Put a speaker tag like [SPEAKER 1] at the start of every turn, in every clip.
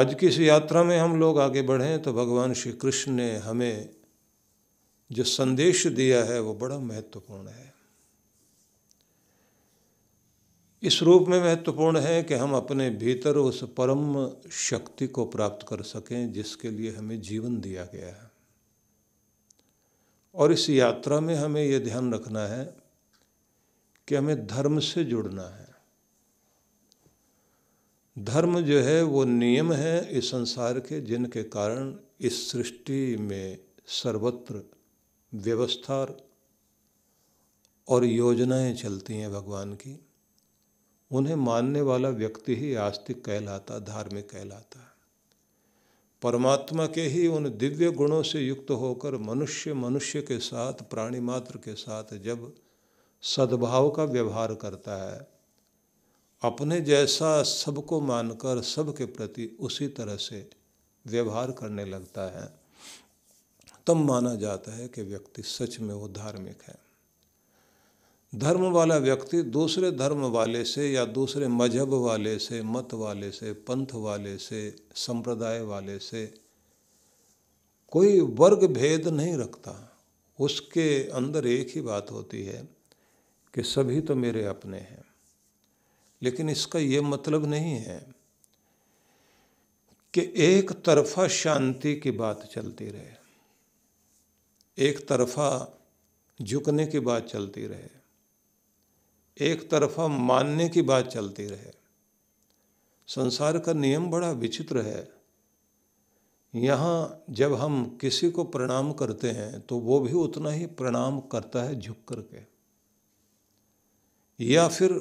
[SPEAKER 1] आज की इस यात्रा में हम लोग आगे बढ़ें तो भगवान श्री कृष्ण ने हमें जो संदेश दिया है वो बड़ा महत्वपूर्ण है इस रूप में महत्वपूर्ण है कि हम अपने भीतर उस परम शक्ति को प्राप्त कर सकें जिसके लिए हमें जीवन दिया गया है और इस यात्रा में हमें यह ध्यान रखना है कि हमें धर्म से जुड़ना है धर्म जो है वो नियम है इस संसार के जिनके कारण इस सृष्टि में सर्वत्र व्यवस्था और योजनाएं चलती हैं भगवान की उन्हें मानने वाला व्यक्ति ही आस्तिक कहलाता धार्मिक कहलाता है परमात्मा के ही उन दिव्य गुणों से युक्त होकर मनुष्य मनुष्य के साथ प्राणी मात्र के साथ जब सद्भाव का व्यवहार करता है अपने जैसा सबको मानकर सबके प्रति उसी तरह से व्यवहार करने लगता है तब माना जाता है कि व्यक्ति सच में वो धार्मिक है धर्म वाला व्यक्ति दूसरे धर्म वाले से या दूसरे मजहब वाले से मत वाले से पंथ वाले से संप्रदाय वाले से कोई वर्ग भेद नहीं रखता उसके अंदर एक ही बात होती है कि सभी तो मेरे अपने हैं लेकिन इसका ये मतलब नहीं है कि एक तरफा शांति की बात चलती रहे एक तरफा झुकने की बात चलती रहे एक तरफा मानने की बात चलती रहे संसार का नियम बड़ा विचित्र है यहाँ जब हम किसी को प्रणाम करते हैं तो वो भी उतना ही प्रणाम करता है झुक करके या फिर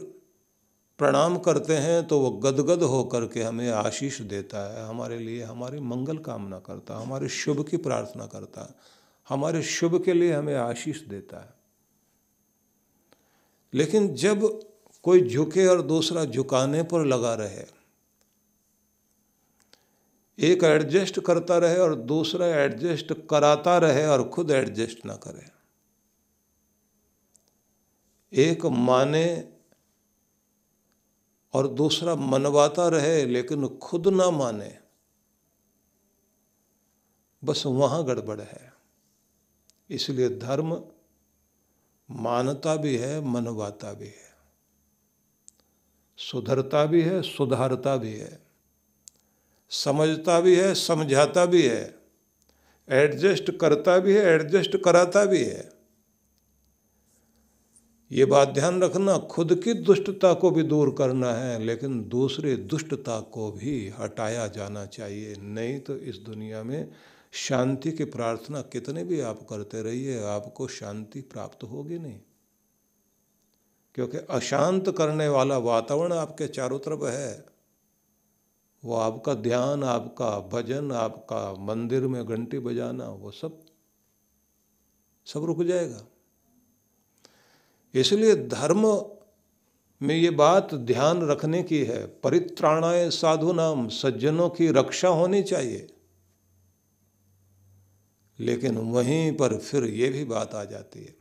[SPEAKER 1] प्रणाम करते हैं तो वो गदगद होकर के हमें आशीष देता है हमारे लिए हमारी मंगल कामना करता है हमारे शुभ की प्रार्थना करता है हमारे शुभ के लिए हमें आशीष देता है लेकिन जब कोई झुके और दूसरा झुकाने पर लगा रहे एक एडजस्ट करता रहे और दूसरा एडजस्ट कराता रहे और खुद एडजस्ट ना करे एक माने और दूसरा मनवाता रहे लेकिन खुद ना माने बस वहाँ गड़बड़ है इसलिए धर्म मानता भी है मनवाता भी है सुधरता भी है सुधारता भी है समझता भी है समझाता भी है एडजस्ट करता भी है एडजस्ट कराता भी है ये बात ध्यान रखना खुद की दुष्टता को भी दूर करना है लेकिन दूसरे दुष्टता को भी हटाया जाना चाहिए नहीं तो इस दुनिया में शांति की प्रार्थना कितने भी आप करते रहिए आपको शांति प्राप्त होगी नहीं क्योंकि अशांत करने वाला वातावरण आपके चारों तरफ है वो आपका ध्यान आपका भजन आपका मंदिर में घंटी बजाना वो सब सब रुक जाएगा इसलिए धर्म में ये बात ध्यान रखने की है परित्राणाय साधु नाम सज्जनों की रक्षा होनी चाहिए लेकिन वहीं पर फिर ये भी बात आ जाती है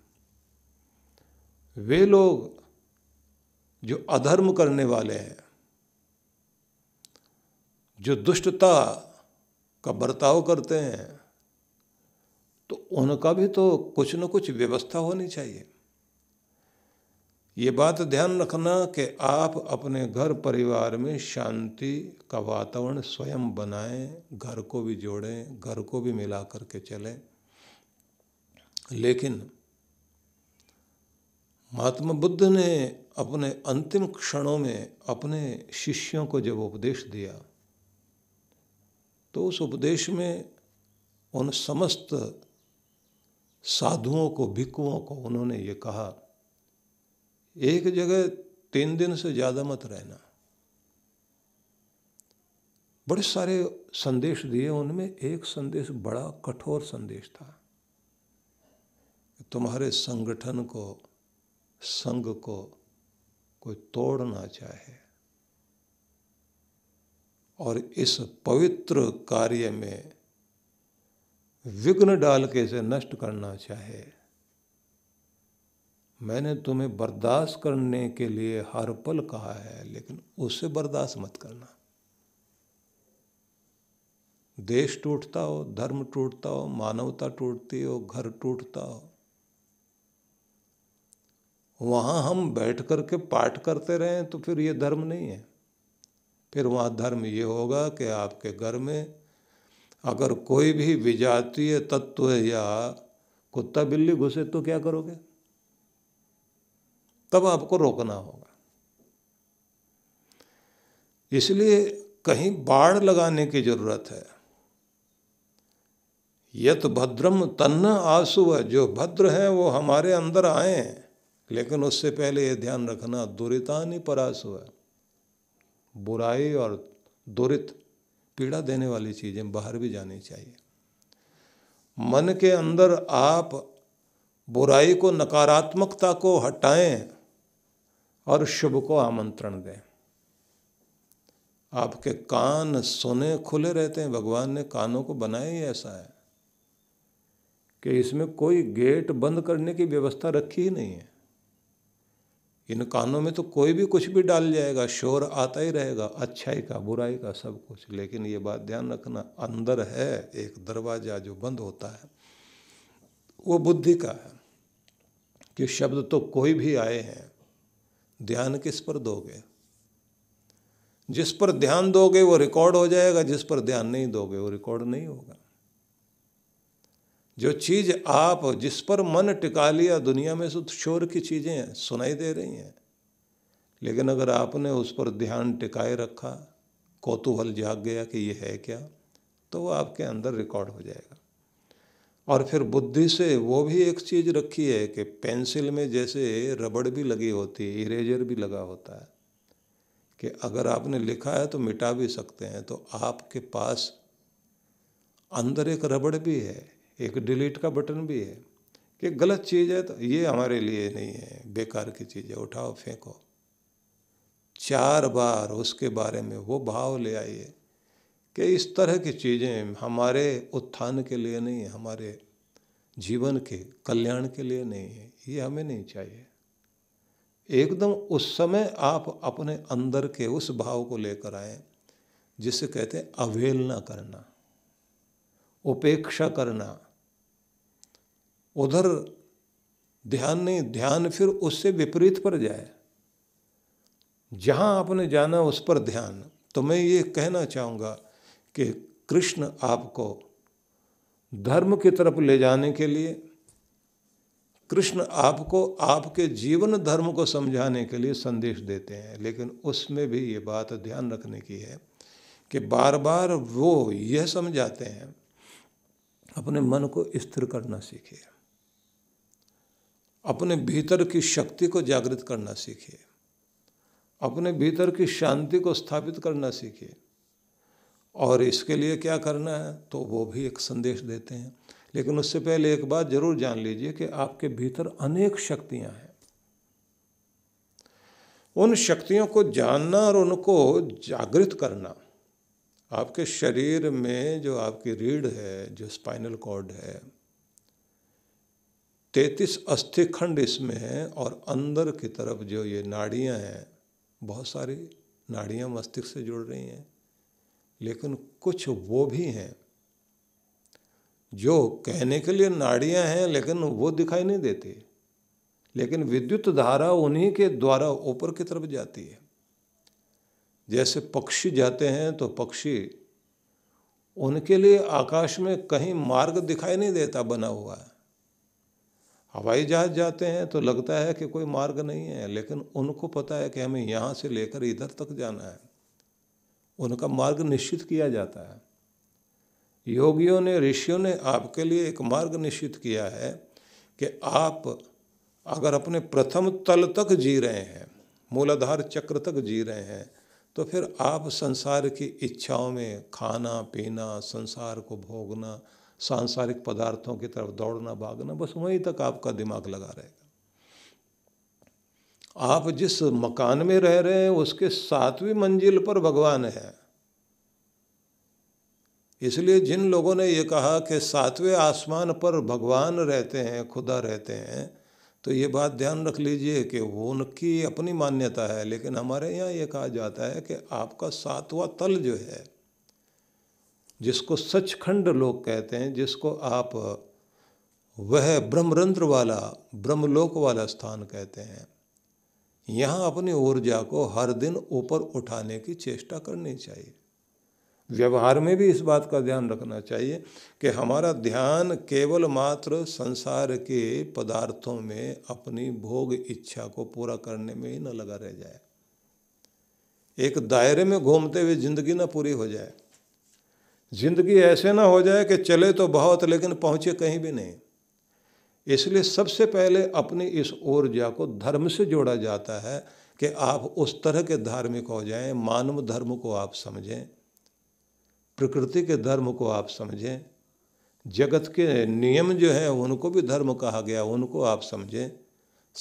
[SPEAKER 1] वे लोग जो अधर्म करने वाले हैं जो दुष्टता का बर्ताव करते हैं तो उनका भी तो कुछ न कुछ व्यवस्था होनी चाहिए ये बात ध्यान रखना कि आप अपने घर परिवार में शांति का वातावरण स्वयं बनाएं घर को भी जोड़ें घर को भी मिला करके चलें लेकिन महात्मा बुद्ध ने अपने अंतिम क्षणों में अपने शिष्यों को जब उपदेश दिया तो उस उपदेश में उन समस्त साधुओं को भिक्कुओं को उन्होंने ये कहा एक जगह तीन दिन से ज़्यादा मत रहना बड़े सारे संदेश दिए उनमें एक संदेश बड़ा कठोर संदेश था तुम्हारे संगठन को संघ को कोई तोड़ना चाहे और इस पवित्र कार्य में विघ्न डाल के इसे नष्ट करना चाहे मैंने तुम्हें बर्दाश्त करने के लिए हर पल कहा है लेकिन उससे बर्दाश्त मत करना देश टूटता हो धर्म टूटता हो मानवता टूटती हो घर टूटता हो वहाँ हम बैठ कर के पाठ करते रहें तो फिर ये धर्म नहीं है फिर वहाँ धर्म ये होगा कि आपके घर में अगर कोई भी विजातीय तत्व या कुत्ता बिल्ली घुसे तो क्या करोगे तब आपको रोकना होगा इसलिए कहीं बाढ़ लगाने की जरूरत है यत भद्रम तन्न आसुव जो भद्र है वो हमारे अंदर आए लेकिन उससे पहले ये ध्यान रखना दुरीता नहीं परासुव बुराई और दुरित पीड़ा देने वाली चीज़ें बाहर भी जानी चाहिए मन के अंदर आप बुराई को नकारात्मकता को हटाएं और शुभ को आमंत्रण दें आपके कान सोने खुले रहते हैं भगवान ने कानों को बनाया ही ऐसा है कि इसमें कोई गेट बंद करने की व्यवस्था रखी ही नहीं है इन कानों में तो कोई भी कुछ भी डाल जाएगा शोर आता ही रहेगा अच्छाई का बुराई का सब कुछ लेकिन ये बात ध्यान रखना अंदर है एक दरवाज़ा जो बंद होता है वो बुद्धि का है कि शब्द तो कोई भी आए हैं ध्यान किस पर दोगे जिस पर ध्यान दोगे वो रिकॉर्ड हो जाएगा जिस पर ध्यान नहीं दोगे वो रिकॉर्ड नहीं होगा जो चीज आप जिस पर मन टिका लिया दुनिया में तो शोर की चीजें हैं सुनाई दे रही हैं लेकिन अगर आपने उस पर ध्यान टिकाए रखा कौतूहल जाग गया कि ये है क्या तो वो आपके अंदर रिकॉर्ड हो जाएगा और फिर बुद्धि से वो भी एक चीज़ रखी है कि पेंसिल में जैसे रबड़ भी लगी होती है इरेजर भी लगा होता है कि अगर आपने लिखा है तो मिटा भी सकते हैं तो आपके पास अंदर एक रबड़ भी है एक डिलीट का बटन भी है कि गलत चीज़ है तो ये हमारे लिए नहीं है बेकार की चीज़ है उठाओ फेंको चार बार उसके बारे में वो भाव ले आइए कि इस तरह की चीज़ें हमारे उत्थान के लिए नहीं है हमारे जीवन के कल्याण के लिए नहीं है ये हमें नहीं चाहिए एकदम उस समय आप अपने अंदर के उस भाव को लेकर आए जिसे कहते हैं अवेलना करना उपेक्षा करना उधर ध्यान नहीं ध्यान फिर उससे विपरीत पर जाए जहाँ आपने जाना उस पर ध्यान तो मैं ये कहना चाहूँगा कि कृष्ण आपको धर्म की तरफ ले जाने के लिए कृष्ण आपको आपके जीवन धर्म को समझाने के लिए संदेश देते हैं लेकिन उसमें भी ये बात ध्यान रखने की है कि बार बार वो यह समझाते हैं अपने मन को स्थिर करना सीखिए अपने भीतर की शक्ति को जागृत करना सीखिए अपने भीतर की शांति को स्थापित करना सीखिए और इसके लिए क्या करना है तो वो भी एक संदेश देते हैं लेकिन उससे पहले एक बात जरूर जान लीजिए कि आपके भीतर अनेक शक्तियां हैं उन शक्तियों को जानना और उनको जागृत करना आपके शरीर में जो आपकी रीढ़ है जो स्पाइनल कॉर्ड है तैतीस अस्थि खंड इसमें हैं और अंदर की तरफ जो ये नाड़ियां हैं बहुत सारी नाड़ियां मस्तिष्क से जुड़ रही हैं लेकिन कुछ वो भी हैं जो कहने के लिए नाड़ियां हैं लेकिन वो दिखाई नहीं देती लेकिन विद्युत धारा उन्हीं के द्वारा ऊपर की तरफ जाती है जैसे पक्षी जाते हैं तो पक्षी उनके लिए आकाश में कहीं मार्ग दिखाई नहीं देता बना हुआ है हवाई जहाज जाते हैं तो लगता है कि कोई मार्ग नहीं है लेकिन उनको पता है कि हमें यहाँ से लेकर इधर तक जाना है उनका मार्ग निश्चित किया जाता है योगियों ने ऋषियों ने आपके लिए एक मार्ग निश्चित किया है कि आप अगर अपने प्रथम तल तक जी रहे हैं मूलाधार चक्र तक जी रहे हैं तो फिर आप संसार की इच्छाओं में खाना पीना संसार को भोगना सांसारिक पदार्थों की तरफ दौड़ना भागना बस वहीं तक आपका दिमाग लगा रहेगा आप जिस मकान में रह रहे हैं उसके सातवीं मंजिल पर भगवान है इसलिए जिन लोगों ने ये कहा कि सातवें आसमान पर भगवान रहते हैं खुदा रहते हैं तो ये बात ध्यान रख लीजिए कि वो उनकी अपनी मान्यता है लेकिन हमारे यहाँ ये कहा जाता है कि आपका सातवां तल जो है जिसको सचखंड लोग कहते हैं जिसको आप वह ब्रह्मरंध्र वाला ब्रह्मलोक वाला स्थान कहते हैं यहाँ अपनी ऊर्जा को हर दिन ऊपर उठाने की चेष्टा करनी चाहिए व्यवहार में भी इस बात का ध्यान रखना चाहिए कि हमारा ध्यान केवल मात्र संसार के पदार्थों में अपनी भोग इच्छा को पूरा करने में ही न लगा रह जाए एक दायरे में घूमते हुए जिंदगी ना पूरी हो जाए जिंदगी ऐसे ना हो जाए कि चले तो बहुत लेकिन पहुँचे कहीं भी नहीं इसलिए सबसे पहले अपनी इस ऊर्जा को धर्म से जोड़ा जाता है कि आप उस तरह के धार्मिक हो जाएं मानव धर्म को आप समझें प्रकृति के धर्म को आप समझें जगत के नियम जो हैं उनको भी धर्म कहा गया उनको आप समझें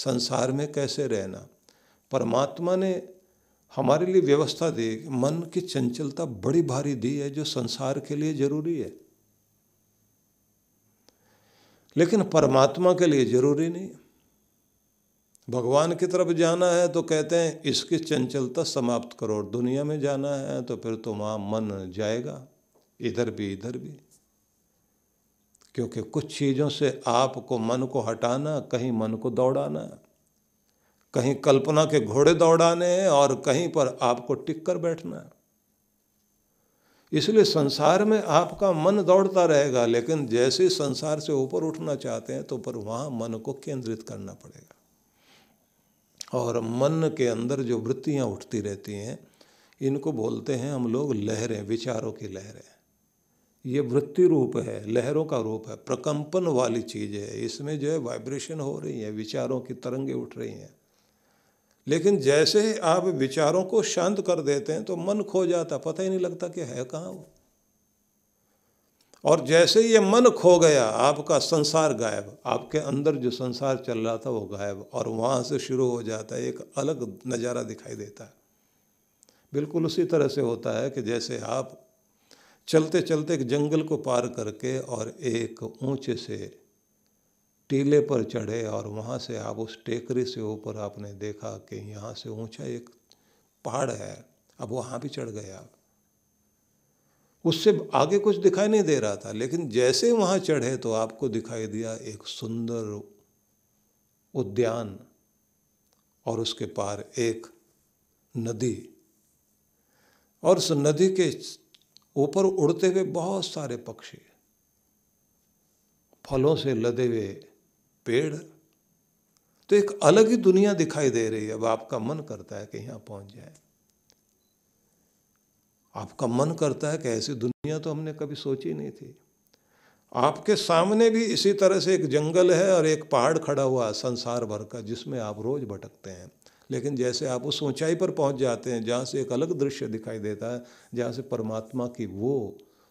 [SPEAKER 1] संसार में कैसे रहना परमात्मा ने हमारे लिए व्यवस्था दी मन की चंचलता बड़ी भारी दी है जो संसार के लिए ज़रूरी है लेकिन परमात्मा के लिए जरूरी नहीं भगवान की तरफ जाना है तो कहते हैं इसकी चंचलता समाप्त करो और दुनिया में जाना है तो फिर तो वहाँ मन जाएगा इधर भी इधर भी क्योंकि कुछ चीज़ों से आपको मन को हटाना कहीं मन को दौड़ाना कहीं कल्पना के घोड़े दौड़ाने और कहीं पर आपको टिक कर बैठना है इसलिए संसार में आपका मन दौड़ता रहेगा लेकिन जैसे संसार से ऊपर उठना चाहते हैं तो पर वहाँ मन को केंद्रित करना पड़ेगा और मन के अंदर जो वृत्तियाँ उठती रहती हैं इनको बोलते हैं हम लोग लहरें विचारों की लहरें ये वृत्ति रूप है लहरों का रूप है प्रकंपन वाली चीज़ है इसमें जो है वाइब्रेशन हो रही है विचारों की तरंगे उठ रही हैं लेकिन जैसे ही आप विचारों को शांत कर देते हैं तो मन खो जाता पता ही नहीं लगता कि है कहाँ वो और जैसे ये मन खो गया आपका संसार गायब आपके अंदर जो संसार चल रहा था वो गायब और वहाँ से शुरू हो जाता है एक अलग नज़ारा दिखाई देता है बिल्कुल उसी तरह से होता है कि जैसे आप चलते चलते एक जंगल को पार करके और एक ऊंचे से टीले पर चढ़े और वहाँ से आप उस टेकरी से ऊपर आपने देखा कि यहाँ से ऊंचा एक पहाड़ है अब वहाँ भी चढ़ गए आप उससे आगे कुछ दिखाई नहीं दे रहा था लेकिन जैसे वहाँ चढ़े तो आपको दिखाई दिया एक सुंदर उद्यान और उसके पार एक नदी और उस नदी के ऊपर उड़ते हुए बहुत सारे पक्षी फलों से लदे हुए पेड़ तो एक अलग ही दुनिया दिखाई दे रही है अब आपका मन करता है कि यहां पहुंच जाए आपका मन करता है कि ऐसी दुनिया तो हमने कभी सोची नहीं थी आपके सामने भी इसी तरह से एक जंगल है और एक पहाड़ खड़ा हुआ संसार भर का जिसमें आप रोज़ भटकते हैं लेकिन जैसे आप उस ऊंचाई पर पहुंच जाते हैं जहां से एक अलग दृश्य दिखाई देता है जहां से परमात्मा की वो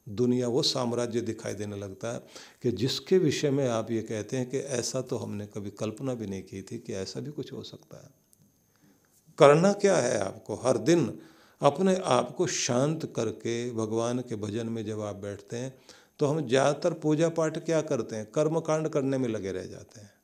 [SPEAKER 1] दुनिया वो साम्राज्य दिखाई देने लगता है कि जिसके विषय में आप ये कहते हैं कि ऐसा तो हमने कभी कल्पना भी नहीं की थी कि ऐसा भी कुछ हो सकता है करना क्या है आपको हर दिन अपने आप को शांत करके भगवान के भजन में जब आप बैठते हैं तो हम ज़्यादातर पूजा पाठ क्या करते हैं कर्मकांड करने में लगे रह जाते हैं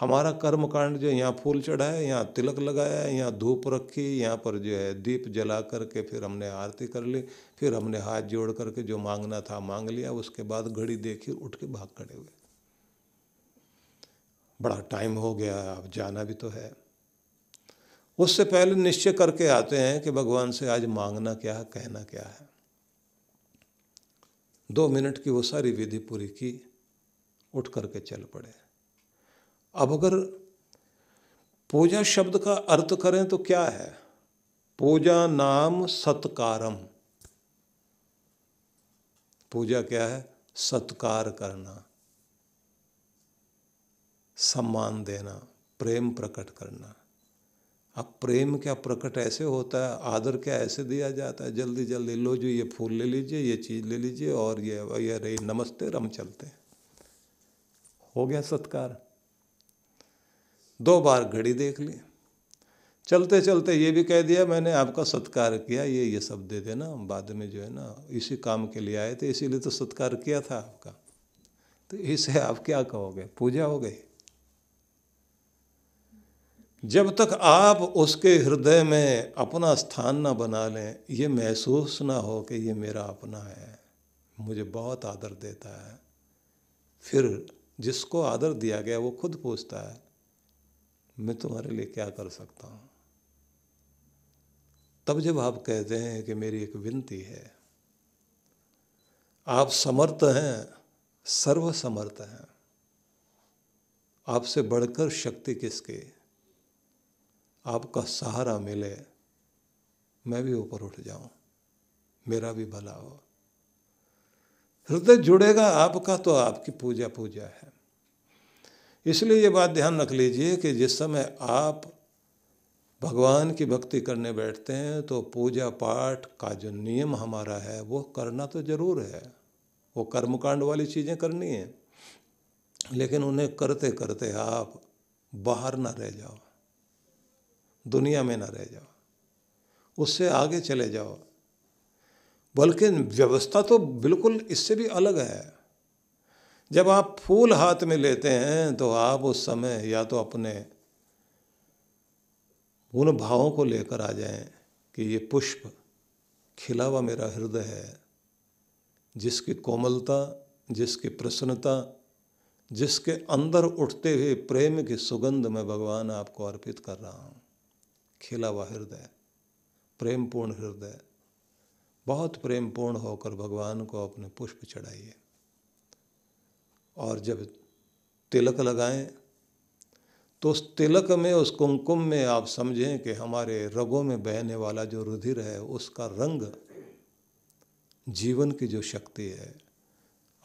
[SPEAKER 1] हमारा कर्मकांड जो यहाँ फूल चढ़ाया यहाँ तिलक लगाया यहाँ धूप रखी यहाँ पर जो है दीप जला करके फिर हमने आरती कर ली फिर हमने हाथ जोड़ करके जो मांगना था मांग लिया उसके बाद घड़ी देखी उठ के भाग खड़े हुए बड़ा टाइम हो गया अब जाना भी तो है उससे पहले निश्चय करके आते हैं कि भगवान से आज मांगना क्या है कहना क्या है दो मिनट की वो सारी विधि पूरी की उठ करके चल पड़े अब अगर पूजा शब्द का अर्थ करें तो क्या है पूजा नाम सत्कारम पूजा क्या है सत्कार करना सम्मान देना प्रेम प्रकट करना अब प्रेम क्या प्रकट ऐसे होता है आदर क्या ऐसे दिया जाता है जल्दी जल्दी लो जो ये फूल ले लीजिए ये चीज़ ले लीजिए और ये ये रे नमस्ते रम चलते हो गया सत्कार दो बार घड़ी देख ली चलते चलते ये भी कह दिया मैंने आपका सत्कार किया ये ये सब दे देना हम बाद में जो है ना इसी काम के लिए आए थे इसीलिए तो सत्कार किया था आपका तो इसे आप क्या कहोगे पूजा हो गई जब तक आप उसके हृदय में अपना स्थान ना बना लें ये महसूस ना हो कि ये मेरा अपना है मुझे बहुत आदर देता है फिर जिसको आदर दिया गया वो खुद पूछता है मैं तुम्हारे लिए क्या कर सकता हूँ तब जब आप कहते हैं कि मेरी एक विनती है आप समर्थ हैं सर्व समर्थ हैं आपसे बढ़कर शक्ति किसकी आपका सहारा मिले मैं भी ऊपर उठ जाऊं मेरा भी भला हो
[SPEAKER 2] हृदय जुड़ेगा
[SPEAKER 1] आपका तो आपकी पूजा पूजा है इसलिए ये बात ध्यान रख लीजिए कि जिस समय आप भगवान की भक्ति करने बैठते हैं तो पूजा पाठ का जो नियम हमारा है वो करना तो ज़रूर है वो कर्मकांड वाली चीज़ें करनी है लेकिन उन्हें करते करते आप बाहर ना रह जाओ दुनिया में ना रह जाओ उससे आगे चले जाओ बल्कि व्यवस्था तो बिल्कुल इससे भी अलग है जब आप फूल हाथ में लेते हैं तो आप उस समय या तो अपने उन भावों को लेकर आ जाएं कि ये पुष्प खिला हुआ मेरा हृदय है जिसकी कोमलता जिसकी प्रसन्नता जिसके अंदर उठते हुए प्रेम की सुगंध में भगवान आपको अर्पित कर रहा हूँ खिला हुआ हृदय प्रेमपूर्ण हृदय बहुत प्रेमपूर्ण होकर भगवान को अपने पुष्प चढ़ाइए और जब तिलक लगाएं तो उस तिलक में उस कुमकुम में आप समझें कि हमारे रगों में बहने वाला जो रुधिर है उसका रंग जीवन की जो शक्ति है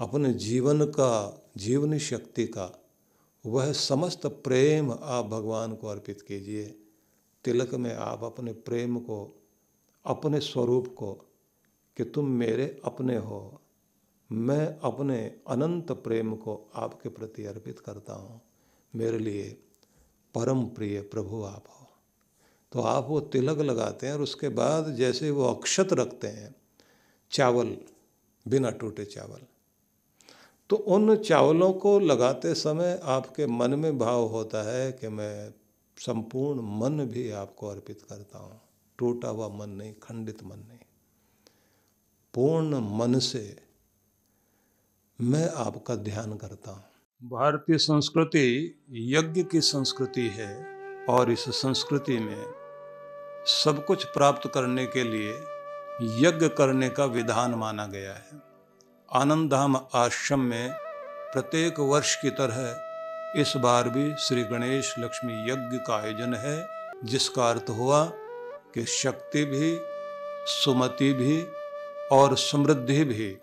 [SPEAKER 1] अपने जीवन का जीवनी शक्ति का वह समस्त प्रेम आप भगवान को अर्पित कीजिए तिलक में आप अपने प्रेम को अपने स्वरूप को कि तुम मेरे अपने हो मैं अपने अनंत प्रेम को आपके प्रति अर्पित करता हूँ मेरे लिए परम प्रिय प्रभु आप हो तो आप वो तिलक लगाते हैं और उसके बाद जैसे वो अक्षत रखते हैं चावल बिना टूटे चावल तो उन चावलों को लगाते समय आपके मन में भाव होता है कि मैं संपूर्ण मन भी आपको अर्पित करता हूँ टूटा हुआ मन नहीं खंडित मन नहीं पूर्ण मन से मैं आपका ध्यान करता हूँ भारतीय संस्कृति यज्ञ की संस्कृति है और इस संस्कृति में सब कुछ प्राप्त करने के लिए यज्ञ करने का विधान माना गया है आनंदधाम आश्रम में प्रत्येक वर्ष की तरह इस बार भी श्री गणेश लक्ष्मी यज्ञ का आयोजन है जिसका अर्थ हुआ कि शक्ति भी सुमति भी और समृद्धि भी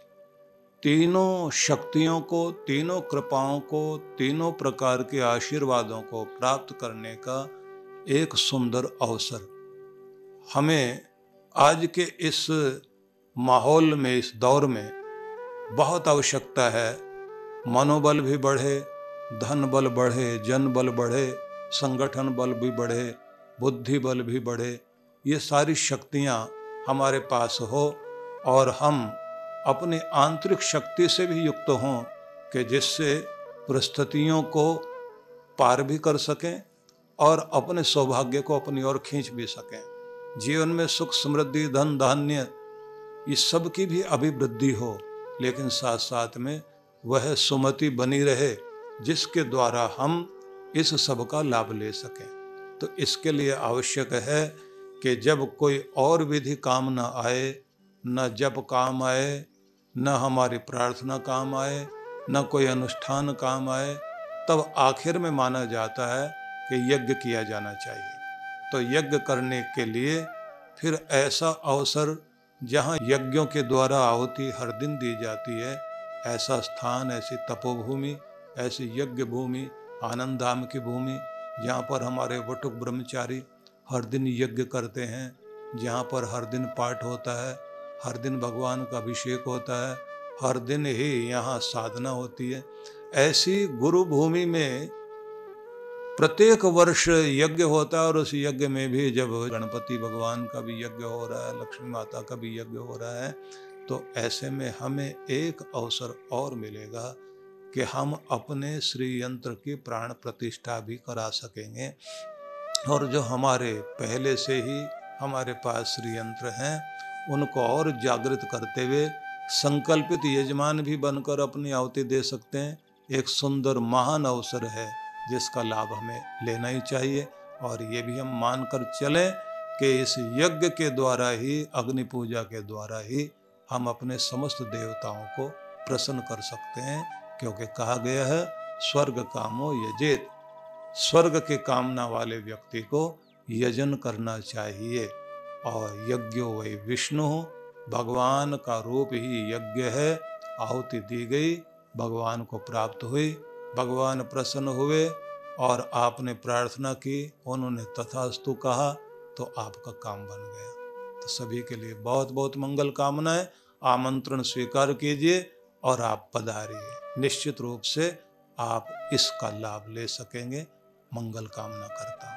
[SPEAKER 1] तीनों शक्तियों को तीनों कृपाओं को तीनों प्रकार के आशीर्वादों को प्राप्त करने का एक सुंदर अवसर हमें आज के इस माहौल में इस दौर में बहुत आवश्यकता है मनोबल भी बढ़े धन बल बढ़े जन बल बढ़े संगठन बल भी बढ़े बुद्धि बल भी बढ़े ये सारी शक्तियाँ हमारे पास हो और हम अपनी आंतरिक शक्ति से भी युक्त हों कि जिससे परिस्थितियों को पार भी कर सकें और अपने सौभाग्य को अपनी ओर खींच भी सकें जीवन में सुख समृद्धि धन धान्य इस सब की भी अभिवृद्धि हो लेकिन साथ साथ में वह सुमति बनी रहे जिसके द्वारा हम इस सब का लाभ ले सकें तो इसके लिए आवश्यक है कि जब कोई और विधि काम न आए न जब काम आए न हमारी प्रार्थना काम आए न कोई अनुष्ठान काम आए तब आखिर में माना जाता है कि यज्ञ किया जाना चाहिए तो यज्ञ करने के लिए फिर ऐसा अवसर जहाँ यज्ञों के द्वारा आहुति हर दिन दी जाती है ऐसा स्थान ऐसी तपोभूमि ऐसी यज्ञ भूमि आनंद धाम की भूमि जहाँ पर हमारे वटुक ब्रह्मचारी हर दिन यज्ञ करते हैं जहाँ पर हर दिन पाठ होता है हर दिन भगवान का अभिषेक होता है हर दिन ही यहाँ साधना होती है ऐसी गुरु भूमि में प्रत्येक वर्ष यज्ञ होता है और उस यज्ञ में भी जब गणपति भगवान का भी यज्ञ हो रहा है लक्ष्मी माता का भी यज्ञ हो रहा है तो ऐसे में हमें एक अवसर और मिलेगा कि हम अपने श्री यंत्र की प्राण प्रतिष्ठा भी करा सकेंगे और जो हमारे पहले से ही हमारे पास श्री यंत्र हैं उनको और जागृत करते हुए संकल्पित यजमान भी बनकर अपनी आहुति दे सकते हैं एक सुंदर महान अवसर है जिसका लाभ हमें लेना ही चाहिए और ये भी हम मानकर चलें कि इस यज्ञ के द्वारा ही अग्नि पूजा के द्वारा ही हम अपने समस्त देवताओं को प्रसन्न कर सकते हैं क्योंकि कहा गया है स्वर्ग कामो यजेत स्वर्ग के कामना वाले व्यक्ति को यजन करना चाहिए और यज्ञो वही विष्णु भगवान का रूप ही यज्ञ है आहुति दी गई भगवान को प्राप्त हुई भगवान प्रसन्न हुए और आपने प्रार्थना की उन्होंने तथास्तु कहा तो आपका काम बन गया तो सभी के लिए बहुत बहुत मंगल कामनाएं आमंत्रण स्वीकार कीजिए और आप पधारिए निश्चित रूप से आप इसका लाभ ले सकेंगे मंगल कामना करता